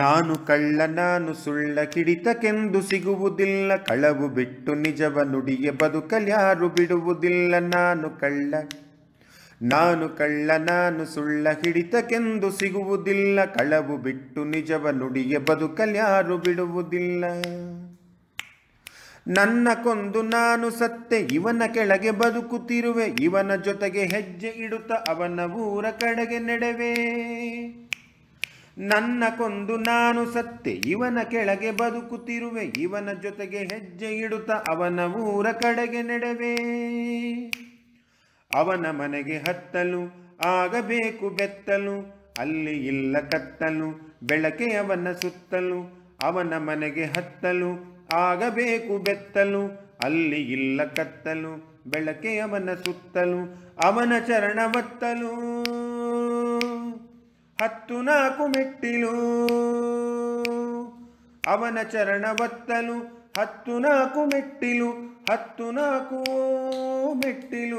ನಾನು ಕಳ್ಳ ನಾನು ಸುಳ್ಳ ಕಿಡಿತಕ್ಕೆಂದು ಸಿಗುವುದಿಲ್ಲ ಕಳವು ಬಿಟ್ಟು ನಿಜವ ನುಡಿಯ ಬದುಕಲ್ಯಾರು ಬಿಡುವುದಿಲ್ಲ ನಾನು ಕಳ್ಳ ನಾನು ಕಳ್ಳ ನಾನು ಸುಳ್ಳ ಹಿಡಿತಕ್ಕೆಂದು ಸಿಗುವುದಿಲ್ಲ ಕಳವು ಬಿಟ್ಟು ನಿಜವ ನುಡಿಯ ಬದುಕಲ್ಯಾರು ಬಿಡುವುದಿಲ್ಲ ನನ್ನ ಕೊಂದು ನಾನು ಸತ್ತೆ ಇವನ ಕೆಳಗೆ ಬದುಕುತ್ತಿರುವೆ ಇವನ ಜೊತೆಗೆ ಹೆಜ್ಜೆ ಇಡುತ್ತ ಅವನ ಊರ ಕಡೆಗೆ ನಡೆವೆ ನನ್ನ ಕೊಂದು ನಾನು ಸತ್ತೆ ಇವನ ಕೆಳಗೆ ಬದುಕುತ್ತಿರುವೆ ಇವನ ಜೊತೆಗೆ ಹೆಜ್ಜೆ ಇಡುತ್ತ ಅವನ ಊರ ಕಡೆಗೆ ನಡೆವೆ ಅವನ ಮನೆಗೆ ಹತ್ತಲು ಆಗಬೇಕು ಬೆತ್ತಲು ಅಲ್ಲಿ ಇಲ್ಲ ಕತ್ತಲು ಬೆಳಕೆ ಅವನ ಸುತ್ತಲು ಅವನ ಮನೆಗೆ ಹತ್ತಲು ಆಗಬೇಕು ಬೆತ್ತಲು ಅಲ್ಲಿ ಇಲ್ಲ ಕತ್ತಲು ಬೆಳಕೆ ಅವನ ಸುತ್ತಲು ಅವನ ಚರಣವತ್ತಲು ಹತ್ತು ನಾಲ್ಕು ಮೆಟ್ಟಿಲು ಅವನ ಚರಣ ಬತ್ತಲು ಹತ್ತು ನಾಲ್ಕು ಮೆಟ್ಟಿಲು ಹತ್ತು ನಾಲ್ಕು ಮೆಟ್ಟಿಲು